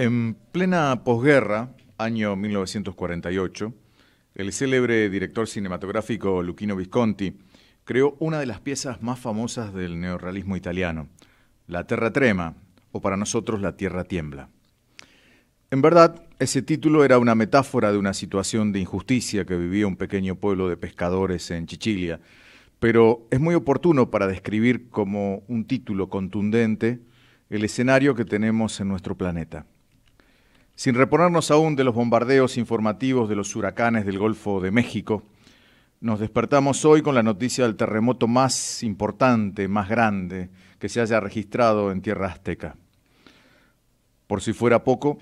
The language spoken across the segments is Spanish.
En plena posguerra, año 1948, el célebre director cinematográfico Luchino Visconti creó una de las piezas más famosas del neorrealismo italiano, La Terra Trema, o para nosotros La Tierra Tiembla. En verdad, ese título era una metáfora de una situación de injusticia que vivía un pequeño pueblo de pescadores en Chichilia, pero es muy oportuno para describir como un título contundente el escenario que tenemos en nuestro planeta. Sin reponernos aún de los bombardeos informativos de los huracanes del Golfo de México, nos despertamos hoy con la noticia del terremoto más importante, más grande, que se haya registrado en tierra azteca. Por si fuera poco,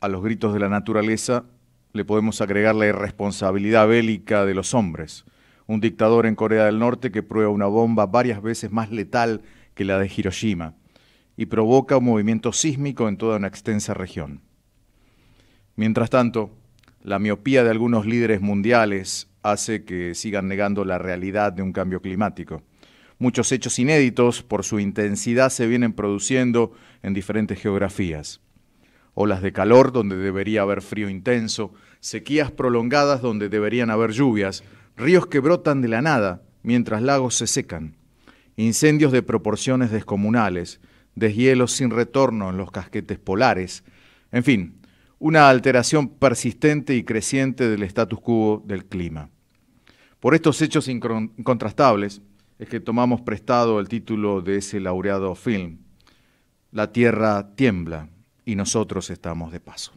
a los gritos de la naturaleza le podemos agregar la irresponsabilidad bélica de los hombres. Un dictador en Corea del Norte que prueba una bomba varias veces más letal que la de Hiroshima y provoca un movimiento sísmico en toda una extensa región. Mientras tanto, la miopía de algunos líderes mundiales hace que sigan negando la realidad de un cambio climático. Muchos hechos inéditos por su intensidad se vienen produciendo en diferentes geografías. Olas de calor donde debería haber frío intenso, sequías prolongadas donde deberían haber lluvias, ríos que brotan de la nada mientras lagos se secan, incendios de proporciones descomunales, deshielos sin retorno en los casquetes polares, en fin, una alteración persistente y creciente del status quo del clima. Por estos hechos incontrastables es que tomamos prestado el título de ese laureado film, La Tierra tiembla y nosotros estamos de paso.